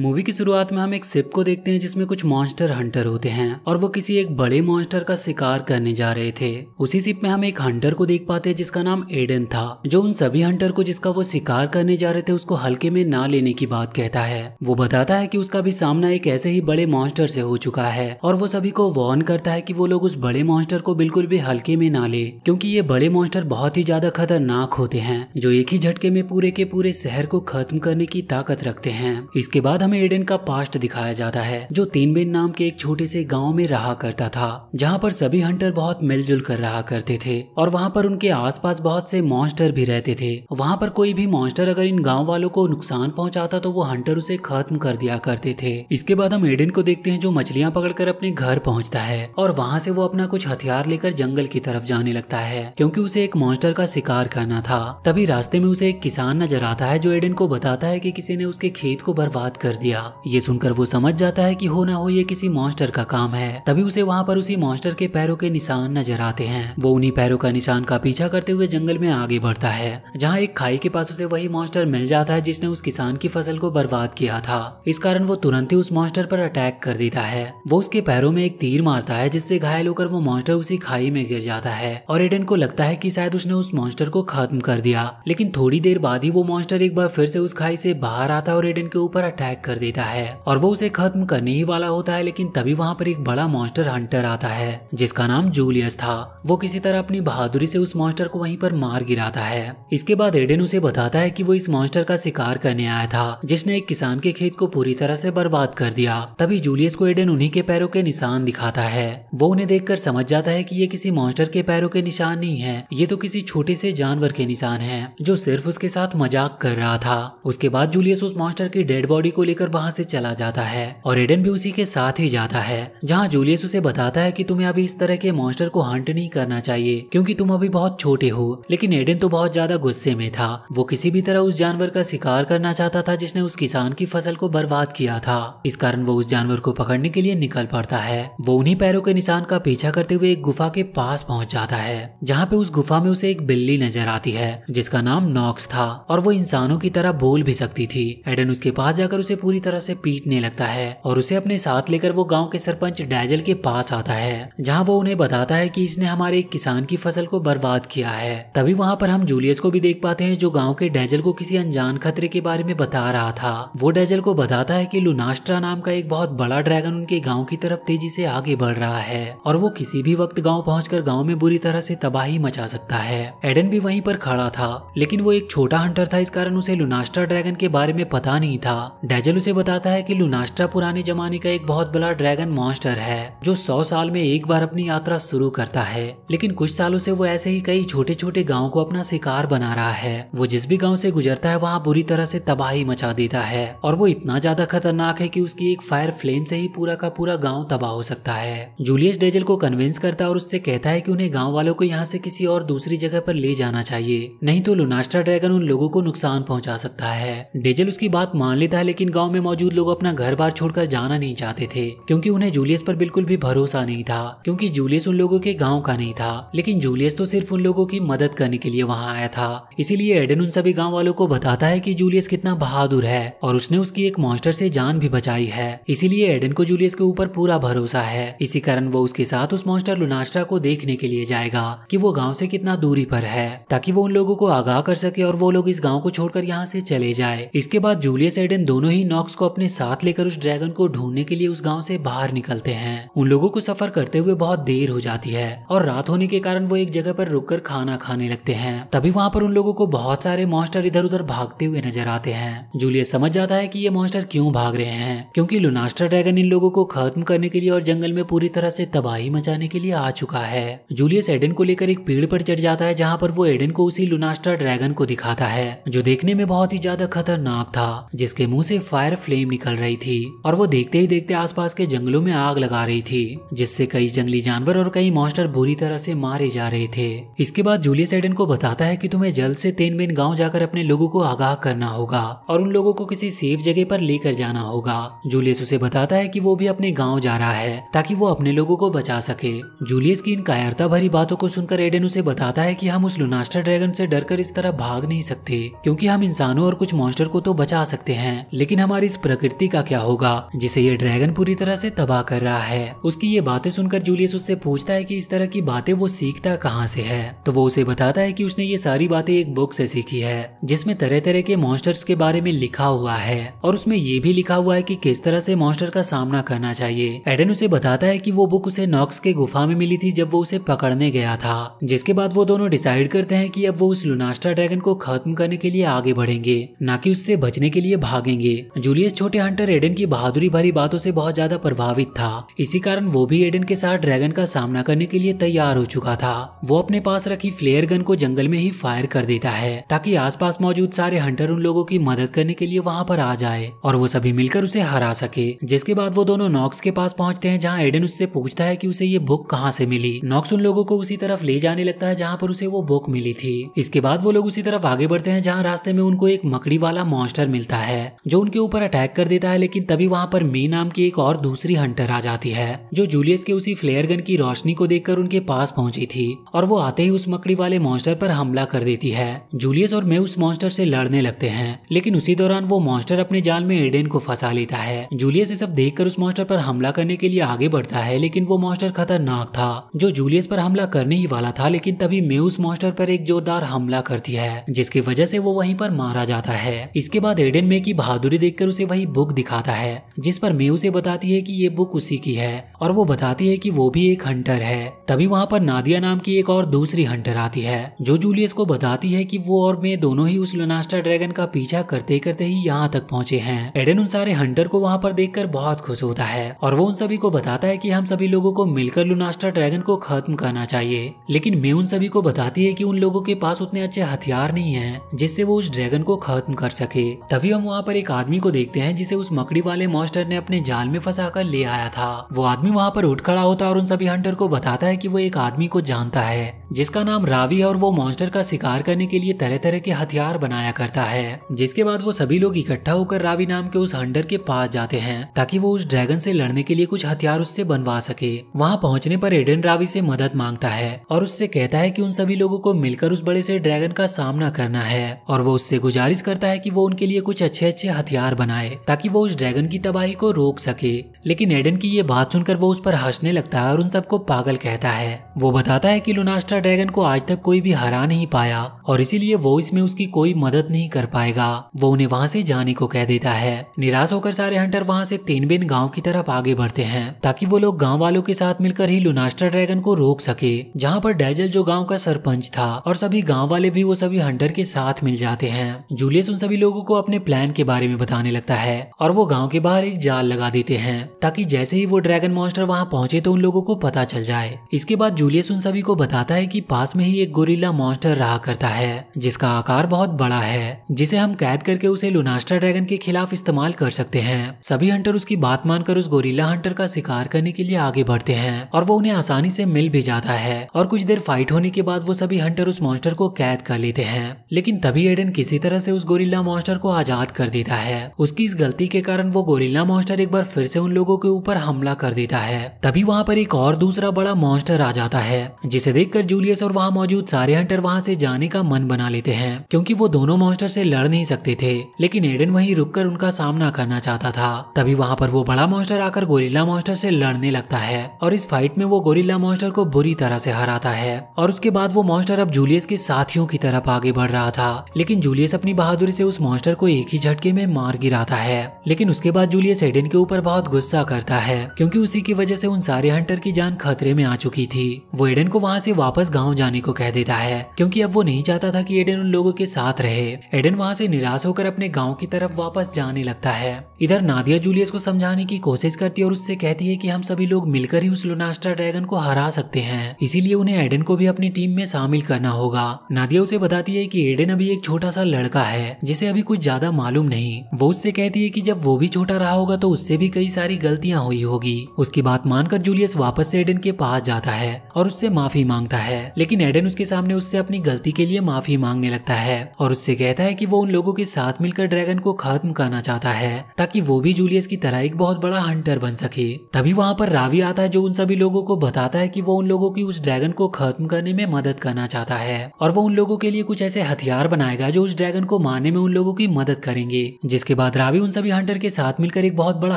movie की शुरुआत में हम एक सिप को देखते हैं जिसमें कुछ मॉन्स्टर हंटर होते हैं और वो किसी एक बड़े मॉन्स्टर का शिकार करने जा रहे थे उसी सिप में हम एक हंटर को देख पाते हैं जिसका नाम एडन था जो उन सभी हंटर को जिसका वो शिकार करने जा रहे थे उसको हल्के में ना लेने की बात कहता है वो बताता है की उसका भी सामना एक ऐसे ही बड़े मॉन्स्टर से हो चुका है और वो सभी को वार्न करता है की वो लोग उस बड़े मॉन्स्टर को बिल्कुल भी हल्के में ना ले क्यूँकी ये बड़े मॉन्स्टर बहुत ही ज्यादा खतरनाक होते हैं जो एक ही झटके में पूरे के पूरे शहर को खत्म करने की ताकत रखते हैं इसके बाद हम हमें एडन का पास्ट दिखाया जाता है जो तीनबेन नाम के एक छोटे से गांव में रहा करता था जहां पर सभी हंटर बहुत मिलजुल कर रहा करते थे और वहां पर उनके आसपास बहुत से मॉन्स्टर भी रहते थे वहां पर कोई भी मॉन्स्टर अगर इन गांव वालों को नुकसान पहुंचाता तो वो हंटर उसे खत्म कर दिया करते थे इसके बाद हम एडन को देखते हैं जो मछलियां पकड़कर अपने घर पहुंचता है और वहां से वो अपना कुछ हथियार लेकर जंगल की तरफ जाने लगता है क्योंकि उसे एक मॉन्स्टर का शिकार करना था तभी रास्ते में उसे एक किसान नजर आता है जो एडन को बताता है की किसी ने उसके खेत को बर्बाद कर दिया ये सुनकर वो समझ जाता है कि हो ना हो ये किसी मॉन्स्टर का काम है तभी उसे वहाँ पर उसी मॉन्स्टर के पैरों के निशान नजर आते हैं वो उन्हीं पैरों का निशान का पीछा करते हुए जंगल में आगे बढ़ता है जहाँ एक खाई के पास उसे वही मॉन्स्टर मिल जाता है जिसने उस किसान की फसल को बर्बाद किया था इस कारण वो तुरंत ही उस मॉन्स्टर पर अटैक कर देता है वो उसके पैरों में एक तीर मारता है जिससे घायल होकर वो मॉन्स्टर उसी खाई में गिर जाता है और एडन को लगता है कि शायद उसने उस मॉन्स्टर को खत्म कर दिया लेकिन थोड़ी देर बाद ही वो मॉन्स्टर एक बार फिर से उस खाई से बाहर आता है और एडन के ऊपर अटैक अटैक कर देता है और वो उसे खत्म करने ही वाला होता है लेकिन तभी वहाँ पर एक बड़ा मॉन्स्टर हंटर आता है जिसका नाम जूलियस था वो किसी तरह अपनी बहादुरी से उस मॉन्स्टर को वहीं पर मार गिराता है इसके बाद एडेन उसे बताता है कि वो इस मॉन्स्टर का शिकार करने आया था जिसने एक किसान के खेत को पूरी तरह से बर्बाद कर दिया तभी जूलियस को एडेन उन्हीं के पैरों के निशान दिखाता है वो उन्हें देख समझ जाता है की ये किसी मॉन्स्टर के पैरों के निशान नहीं है ये तो किसी छोटे से जानवर के निशान है जो सिर्फ उसके साथ मजाक कर रहा था उसके बाद जूलियस उस मॉन्स्टर की डेड बॉडी को लेकर वहाँ से चला जाता है और एडन भी उसी के साथ ही जाता है जहाँ जूलियस उसे बताता है कि तुम्हें अभी इस तरह के मॉन्स्टर को हंट नहीं करना चाहिए क्योंकि तुम अभी बहुत छोटे हो लेकिन एडन तो बहुत ज्यादा गुस्से में था वो किसी भी तरह उस जानवर का शिकार करना चाहता था जिसने उस किसान की फसल को बर्बाद किया था इस कारण वो उस जानवर को पकड़ने के लिए निकल पड़ता है वो उन्हीं पैरों के निशान का पीछा करते हुए एक गुफा के पास पहुंच जाता है जहाँ पे उस गुफा में उसे एक बिल्ली नजर आती है जिसका नाम नॉक्स था और वो इंसानों की तरह बोल भी सकती थी एडन उसके पास जाकर उसे पूरी तरह से पीटने लगता है और उसे अपने साथ लेकर वो गाँव के सरपंच डैजल के पास आता है जहाँ वो उन्हें बताता है की इसने हमारे एक किसान की फसल को बर्बाद किया है तभी वहाँ पर हम जूलियस को भी देख पाते हैं जो गाँव के डैजल को किसी अनजान खतरे के बारे में बता रहा था वो डैजल को बताता है की लुनास्ट्रा नाम का एक बहुत बड़ा ड्रैगन उनके गाँव की तरफ तेजी से आगे बढ़ रहा है और वो किसी भी वक्त गाँव पहुँच गाँव में बुरी तरह से तबाही मचा सकता है एडन भी वहीं पर खड़ा था लेकिन वो एक छोटा हंटर था इस कारण उसे लुनास्ट्रा ड्रैगन के बारे में पता नहीं था डैजल एंजल उसे बताता है कि लुनास्ट्रा पुराने जमाने का एक बहुत बड़ा ड्रैगन मॉन्स्टर है जो सौ साल में एक बार अपनी यात्रा शुरू करता है लेकिन कुछ सालों से वो ऐसे ही कई छोटे छोटे गाँव को अपना शिकार बना रहा है वो जिस भी गाँव से गुजरता है वहाँ बुरी तरह से तबाही मचा देता है और वो इतना ज्यादा खतरनाक है की उसकी एक फायर फ्लेम से ही पूरा का पूरा गाँव तबाह हो सकता है जूलियस डेजल को कन्विंस करता है और उससे कहता है की उन्हें गाँव वालों को यहाँ से किसी और दूसरी जगह पर ले जाना चाहिए नहीं तो लुनास्ट्रा ड्रैगन उन लोगों को नुकसान पहुँचा सकता है डेजल उसकी बात मान लेता है लेकिन गांव में मौजूद लोग अपना घर बार छोड़कर जाना नहीं चाहते थे क्योंकि उन्हें जूलियस पर बिल्कुल भी भरोसा नहीं था क्योंकि जूलियस उन लोगों के गाँव का नहीं था लेकिन जूलियस तो सिर्फ उन लोगों की मदद करने के लिए वहाँ आया था इसीलिए एडन उन सभी गाँव वालों को बताता है की जूलियस कितना बहादुर है और उसने उसकी एक मॉन्स्टर से जान भी बचाई है इसीलिए एडन को जूलियस के ऊपर पूरा भरोसा है इसी कारण वो उसके साथ उस मॉन्स्टर लुनास्ट्रा को देखने के लिए जाएगा की वो गाँव से कितना दूरी पर है ताकि वो उन लोगों को आगाह कर सके और वो लोग इस गांव को छोड़कर यहाँ से चले जाए इसके बाद जूलियस एडन दोनों ही नॉक्स को अपने साथ लेकर उस ड्रैगन को ढूंढने के लिए उस गाँव से बाहर निकलते हैं उन लोगों को सफर करते हुए बहुत देर हो जाती है और रात होने के कारण वो एक जगह पर रुककर खाना खाने लगते हैं तभी वहाँ पर उन लोगों को बहुत सारे मॉन्स्टर इधर उधर भागते हुए नजर आते हैं जूलियस समझ जाता है की ये मॉन्स्टर क्यूँ भाग रहे हैं क्योंकि लुनास्टर ड्रैगन इन लोगों को खत्म करने के लिए और जंगल में पूरी तरह से तबाही मचाने के लिए आ चुका है जूलियस एडन को लेकर एक पेड़ पर चढ़ जाता है जहाँ पर वो एडन को उसी लुनास्टर ड्रैगन को दिखाता है जो देखने में बहुत ही ज्यादा खतरनाक था जिसके मुंह से फायर फ्लेम निकल रही थी और वो देखते ही देखते आसपास के जंगलों में आग लगा रही थी जिससे कई जंगली जानवर और कई मॉन्स्टर बुरी तरह से मारे जा रहे थे इसके बाद जूलियस एडन को बताता है कि तुम्हें जल्द से तेनमेन गाँव जाकर अपने लोगों को आगाह करना होगा और उन लोगों को किसी सेफ जगह पर लेकर जाना होगा जूलियस उसे बताता है की वो भी अपने गाँव जा रहा है ताकि वो अपने लोगों को बचा सके जूलियस की इन कायरता भरी बातों को सुनकर एडन उसे बताता है कि हम उस लुनास्टर ड्रैगन से डरकर इस तरह भाग नहीं सकते क्योंकि हम इंसानों और कुछ मॉन्स्टर को तो बचा सकते हैं लेकिन हम हमारी इस प्रकृति का क्या होगा जिसे ये ड्रैगन पूरी तरह से तबाह कर रहा है उसकी ये बातें सुनकर जूलियस उससे पूछता है कि इस तरह की बातें वो सीखता कहाँ से है तो वो उसे बताता है कि उसने ये सारी बातें एक बुक से सीखी है जिसमें तरह तरह के मॉन्स्टर्स के बारे में लिखा हुआ है और उसमें ये भी लिखा हुआ है कि किस तरह से मॉन्स्टर का सामना करना चाहिए एडन उसे बताता है की वो बुक उसे नॉक्स के गुफा में मिली थी जब वो उसे पकड़ने गया था जिसके बाद वो दोनों डिसाइड करते हैं की अब वो उस लुनास्टा ड्रैगन को खत्म करने के लिए आगे बढ़ेंगे न की उससे बचने के लिए भागेंगे जूलियस छोटे हंटर एडन की बहादुरी भरी बातों से बहुत ज्यादा प्रभावित था इसी कारण वो भी एडन के साथ ड्रैगन का सामना करने के लिए तैयार हो चुका था वो अपने पास रखी फ्लेयर गन को जंगल में ही फायर कर देता है ताकि आसपास मौजूद सारे हंटर उन लोगों की मदद करने के लिए वहाँ पर आ जाए और वो सभी मिलकर उसे हरा सके जिसके बाद वो दोनों नॉक्स के पास पहुँचते हैं जहाँ एडन उससे पूछता है की उसे ये बुक कहाँ से मिली नॉक्स उन लोगों को उसी तरफ ले जाने लगता है जहाँ पर उसे वो बुक मिली थी इसके बाद वो लोग उसी तरफ आगे बढ़ते हैं जहाँ रास्ते में उनको एक मकड़ी वाला मॉन्स्टर मिलता है जो उनके ऊपर अटैक कर देता है लेकिन तभी वहां पर मी नाम की एक और दूसरी हंटर आ जाती है जो जूलियस के उसी फ्लेयर गन की रोशनी को देखकर उनके पास पहुंची थी और वो आते ही उस मकड़ी वाले मॉन्स्टर पर हमला कर देती है जूलियस और मैं उस मॉन्स्टर से लड़ने लगते हैं लेकिन उसी दौरान वो मॉन्स्टर अपने जाल में एडेन को फंसा लेता है जूलियस ये सब देख उस मॉन्स्टर पर हमला करने के लिए आगे बढ़ता है लेकिन वो मॉन्स्टर खतरनाक था जो जूलियस पर हमला करने ही वाला था लेकिन तभी मैं उस मॉन्स्टर पर एक जोरदार हमला करती है जिसकी वजह से वो वहीं पर मारा जाता है इसके बाद एडेन मे की बहादुरी देख देखकर उसे वही बुक दिखाता है जिस पर मे उसे बताती है कि ये बुक उसी की है और वो बताती है कि वो भी एक हंटर है तभी वहाँ पर नादिया नाम की एक और दूसरी हंटर आती है जो जूलियस को बताती है कि वो और मे दोनों ही उस लनास्टा ड्रैगन का पीछा करते करते ही यहाँ तक पहुँचे हैं एडन उन सारे हंटर को वहाँ पर देख बहुत खुश होता है और वो उन सभी को बताता है की हम सभी लोगों को मिलकर लुनास्टा ड्रैगन को खत्म करना चाहिए लेकिन मैं उन सभी को बताती है की उन लोगों के पास उतने अच्छे हथियार नहीं है जिससे वो उस ड्रैगन को खत्म कर सके तभी हम वहाँ पर एक आदमी आदमी को देखते हैं जिसे उस मकड़ी वाले मॉन्स्टर ने अपने जाल में फंसा कर ले आया था वो आदमी वहाँ पर उठ खड़ा होता और उन सभी हंटर को बताता है कि वो एक आदमी को जानता है जिसका नाम रावी और वो मॉन्स्टर का शिकार करने के लिए तरह तरह के हथियार बनाया करता है जिसके बाद वो सभी लोग इकट्ठा होकर रावी नाम के उस हंटर के पास जाते हैं ताकि वो उस ड्रैगन से लड़ने के लिए कुछ हथियार उससे बनवा सके वहाँ पहुँचने पर एडन रावी से मदद मांगता है और उससे कहता है कि उन सभी लोगों को मिलकर उस बड़े से ड्रैगन का सामना करना है और वो उससे गुजारिश करता है कि वो उनके लिए कुछ अच्छे अच्छे हथियार हथियार बनाए ताकि वो उस ड्रैगन की तबाही को रोक सके लेकिन एडन की ये बात सुनकर वो उस पर हंसने लगता है और उन सबको पागल कहता है वो बताता है कि लुनास्ट्रा ड्रैगन को आज तक कोई भी हरा नहीं पाया और इसीलिए वो इसमें उसकी कोई मदद नहीं कर पाएगा वो उन्हें वहाँ से जाने को कह देता है निराश होकर सारे हंटर वहाँ से तेनबेन गाँव की तरफ आगे बढ़ते हैं ताकि वो लोग गाँव वालों के साथ मिलकर ही लुनास्ट्रा ड्रैगन को रोक सके जहाँ पर डैजल जो गाँव का सरपंच था और सभी गाँव वाले भी वो सभी हंटर के साथ मिल जाते हैं जूलियस उन सभी लोगों को अपने प्लान के बारे में बताने आने लगता है और वो गाँव के बाहर एक जाल लगा देते हैं ताकि जैसे ही वो ड्रैगन मॉन्स्टर वहाँ पहुंचे तो उन लोगों को पता चल जाए इसके बाद जूलियस उन सभी को बताता है की पास में ही एक गोरिल्ला मॉन्स्टर रहा करता है जिसका आकार बहुत बड़ा है जिसे हम कैद करके उसे लुनास्टर ड्रैगन के खिलाफ इस्तेमाल कर सकते हैं सभी हंटर उसकी बात मानकर उस गोरिल्ला हंटर का शिकार करने के लिए आगे बढ़ते हैं और वो उन्हें आसानी से मिल भी जाता है और कुछ देर फाइट होने के बाद वो सभी हंटर उस मॉन्स्टर को कैद कर लेते हैं लेकिन तभी एडन किसी तरह से उस गोरिल्ला मॉन्स्टर को आजाद कर देता है उसकी इस गलती के कारण वो गोरिल्ला मॉन्स्टर एक बार फिर से उन लोगों के ऊपर हमला कर देता है तभी वहाँ पर एक और दूसरा बड़ा मॉन्स्टर आ जाता है जिसे देखकर जूलियस और वहाँ मौजूद सारे हंटर वहाँ से जाने का मन बना लेते हैं क्योंकि वो दोनों मॉन्स्टर से लड़ नहीं सकते थे लेकिन एडन वहीं रुककर उनका सामना करना चाहता था तभी वहाँ पर वो बड़ा मॉन्स्टर आकर गोरिल्ला मॉन्स्टर से लड़ने लगता है और इस फाइट में वो गोरिल्ला मॉन्स्टर को बुरी तरह से हराता है और उसके बाद वो मॉन्स्टर अब जूलियस के साथियों की तरफ आगे बढ़ रहा था लेकिन जूलियस अपनी बहादुरी से उस मॉन्स्टर को एक ही झटके में मार गिराता है लेकिन उसके बाद जूलियस एडेन के ऊपर बहुत गुस्सा करता है क्योंकि उसी की वजह से उन सारे हंटर की जान खतरे में आ चुकी थी वो एडेन को वहाँ से वापस गाँव जाने को कह देता है क्योंकि अब वो नहीं चाहता था कि एडेन उन लोगों के साथ रहे एडेन वहाँ से निराश होकर अपने गाँव की तरफ वापस जाने लगता है इधर नादिया जूलियस को समझाने की कोशिश करती है और उससे कहती है की हम सभी लोग मिलकर ही उस लुनास्ट्रा ड्रैगन को हरा सकते हैं इसीलिए उन्हें एडन को भी अपनी टीम में शामिल करना होगा नादिया उसे बताती है कि एडन अभी एक छोटा सा लड़का है जिसे अभी कुछ ज्यादा मालूम नहीं वो उससे कहती है कि जब वो भी छोटा रहा होगा तो उससे भी कई सारी गलतियां हुई होगी उसकी बात मानकर जूलियस वापस से एडन के पास जाता है और उससे माफी मांगता है लेकिन एडन उसके सामने उससे अपनी गलती के लिए माफी मांगने लगता है और उससे कहता है कि वो उन लोगों के साथ मिलकर ड्रैगन को खत्म करना चाहता है ताकि वो भी जूलियस की तरह एक बहुत बड़ा हंटर बन सके तभी वहाँ पर रावी आता है जो उन सभी लोगों को बताता है कि वो उन लोगों की उस ड्रैगन को खत्म करने में मदद करना चाहता है और वो उन लोगों के लिए कुछ ऐसे हथियार बनाएगा जो उस ड्रैगन को मारने में उन लोगों की मदद करेंगे जिसके उसके बाद रावी उन सभी हंटर के साथ मिलकर एक बहुत बड़ा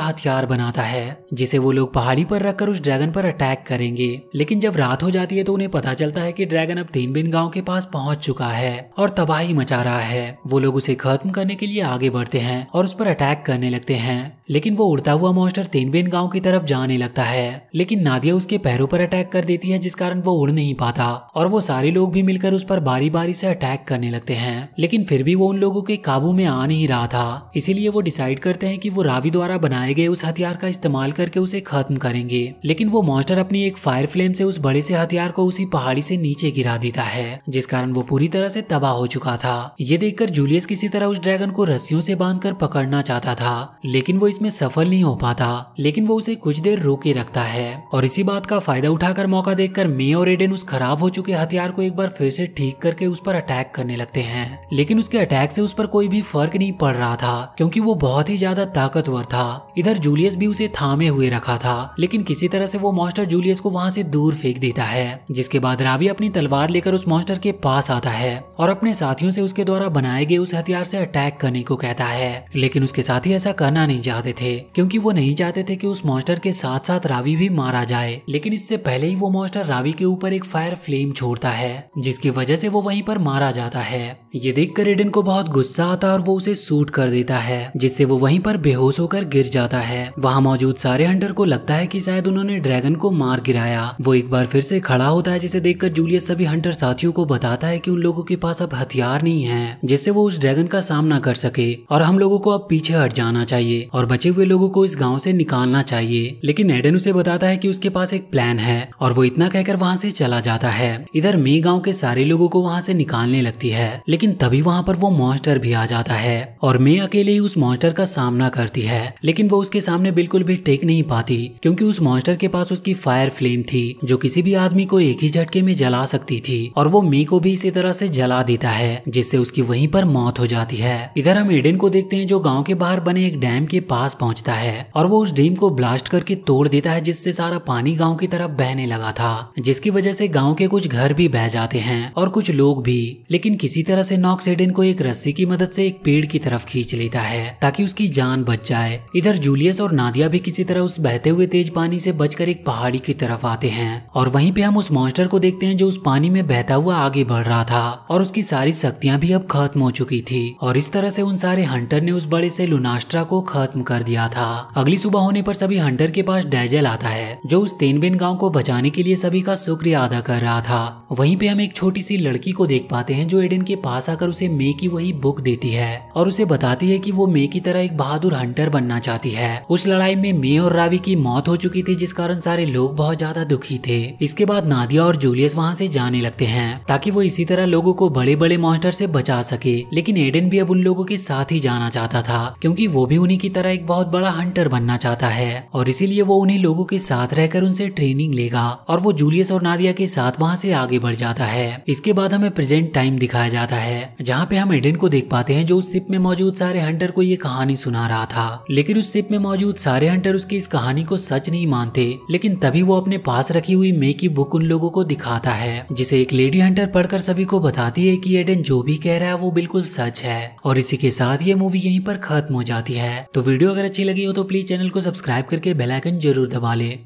हथियार बनाता है जिसे वो लोग पहाड़ी पर रखकर उस ड्रैगन पर अटैक करेंगे लेकिन जब रात हो जाती है तो उन्हें पता चलता है कि ड्रैगन अब तीन बिन गाँव के पास पहुंच चुका है और तबाही मचा रहा है वो लोग उसे खत्म करने के लिए आगे बढ़ते हैं और उस पर अटैक करने लगते हैं लेकिन वो उड़ता हुआ मॉन्स्टर तेनबेन गांव की तरफ जाने लगता है लेकिन नादिया उसके पैरों पर अटैक कर देती है जिस कारण वो उड़ नहीं पाता और वो सारे लोग भी मिलकर उस पर बारी बारी से अटैक करने लगते हैं लेकिन फिर भी वो उन लोगों के काबू में आ नहीं रहा था इसीलिए वो डिसाइड करते हैं कि वो रावी द्वारा बनाए गए उस हथियार का इस्तेमाल करके उसे खत्म करेंगे लेकिन वो मॉन्स्टर अपनी एक फायर फ्लेम से उस बड़े से हथियार को उसी पहाड़ी से नीचे गिरा देता है जिस कारण वो पूरी तरह से तबाह हो चुका था ये देखकर जूलियस किसी तरह उस ड्रैगन को रस्सियों से बांध पकड़ना चाहता था लेकिन वो इसमें सफल नहीं हो पाता लेकिन वो उसे कुछ देर रोके रखता है और इसी बात का फायदा उठाकर मौका देखकर मे और एडेन उस खराब हो चुके हथियार को एक बार फिर से ठीक करके उस पर अटैक करने लगते हैं लेकिन उसके अटैक से उस पर कोई भी फर्क नहीं पड़ रहा था क्योंकि वो बहुत ही ज्यादा ताकतवर था इधर जूलियस भी उसे थामे हुए रखा था लेकिन किसी तरह से वो मॉन्स्टर जूलियस को वहां से दूर फेंक देता है जिसके बाद रावी अपनी तलवार लेकर उस मॉन्स्टर के पास आता है और अपने साथियों से उसके द्वारा बनाए गए उस हथियार से अटैक करने को कहता है लेकिन उसके साथी ऐसा करना नहीं चाहते थे क्योंकि वो नहीं चाहते थे कि उस मॉन्स्टर के साथ साथ रावी भी मारा जाए लेकिन इससे पहले ही वो मॉन्स्टर रावी के ऊपर एक फायर फ्लेम छोड़ता है जिसकी वजह से वो वहीं पर मारा जाता है ये देखकर एडन को बहुत गुस्सा आता है और वो उसे सूट कर देता है जिससे वो वहीं पर बेहोश होकर गिर जाता है वहां मौजूद सारे हंटर को लगता है कि शायद उन्होंने ड्रैगन को मार गिराया वो एक बार फिर से खड़ा होता है जिसे देखकर जूलियस सभी हंटर साथियों को बताता है कि उन लोगों के पास अब हथियार नहीं है जिससे वो उस ड्रैगन का सामना कर सके और हम लोगों को अब पीछे हट जाना चाहिए और बचे हुए लोगों को इस गाँव से निकालना चाहिए लेकिन एडन उसे बताता है की उसके पास एक प्लान है और वो इतना कहकर वहाँ से चला जाता है इधर मे गाँव के सारे लोगों को वहाँ से निकालने लगती है लेकिन लेकिन तभी वहाँ पर वो मॉन्स्टर भी आ जाता है और मे अकेले ही उस मॉन्स्टर का सामना करती है लेकिन वो उसके सामने बिल्कुल भी टेक नहीं पाती क्योंकि उस मॉन्स्टर के पास उसकी फायर फ्लेम थी जो किसी भी आदमी को एक ही झटके में जला सकती थी और वो मे को भी इसी तरह से जला देता है जिससे उसकी वहीं पर मौत हो जाती है इधर हम एडेन को देखते हैं जो गाँव के बाहर बने एक डैम के पास पहुँचता है और वो उस डैम को ब्लास्ट करके तोड़ देता है जिससे सारा पानी गाँव की तरफ बहने लगा था जिसकी वजह से गाँव के कुछ घर भी बह जाते हैं और कुछ लोग भी लेकिन किसी तरह से से नॉक्स एडेन को एक रस्सी की मदद से एक पेड़ की तरफ खींच लेता है ताकि उसकी जान बच जाए इधर जूलियस और नादिया भी किसी तरह उस बहते हुए तेज पानी से बचकर एक पहाड़ी की तरफ आते हैं और वहीं पे हम उस मॉन्स्टर को देखते हैं जो उस पानी में बहता हुआ आगे बढ़ रहा था और उसकी सारी शक्तियां भी अब खत्म हो चुकी थी और इस तरह से उन सारे हंटर ने उस बड़े से लुनास्ट्रा को खत्म कर दिया था अगली सुबह होने पर सभी हंटर के पास डैजल आता है जो उस तेनबेन गांव को बचाने के लिए सभी का शुक्रिया अदा कर रहा था वहीं पे हम एक छोटी सी लड़की को देख पाते हैं जो एडन के पास पास आकर उसे मे की वही बुक देती है और उसे बताती है कि वो मे की तरह एक बहादुर हंटर बनना चाहती है उस लड़ाई में मे और रावी की मौत हो चुकी थी जिस कारण सारे लोग बहुत ज्यादा दुखी थे इसके बाद नादिया और जूलियस वहाँ से जाने लगते हैं ताकि वो इसी तरह लोगों को बड़े बड़े मॉन्स्टर से बचा सके लेकिन एडन भी अब उन लोगों के साथ ही जाना चाहता था क्योंकि वो भी उन्हीं की तरह एक बहुत बड़ा हंटर बनना चाहता है और इसीलिए वो उन्हीं लोगों के साथ रहकर उनसे ट्रेनिंग लेगा और वो जूलियस और नादिया के साथ वहाँ से आगे बढ़ जाता है इसके बाद हमें प्रेजेंट टाइम दिखाया जाता है है जहाँ पे हम एडन को देख पाते हैं जो उस शिप में मौजूद सारे हंटर को ये कहानी सुना रहा था लेकिन उस शिप में मौजूद सारे हंटर उसकी इस कहानी को सच नहीं मानते लेकिन तभी वो अपने पास रखी हुई मे की बुक उन लोगों को दिखाता है जिसे एक लेडी हंटर पढ़कर सभी को बताती है की एडन जो भी कह रहा है वो बिल्कुल सच है और इसी के साथ ये मूवी यही पर खत्म हो जाती है तो वीडियो अगर अच्छी लगी हो तो प्लीज चैनल को सब्सक्राइब करके बेलाइकन जरूर दबा ले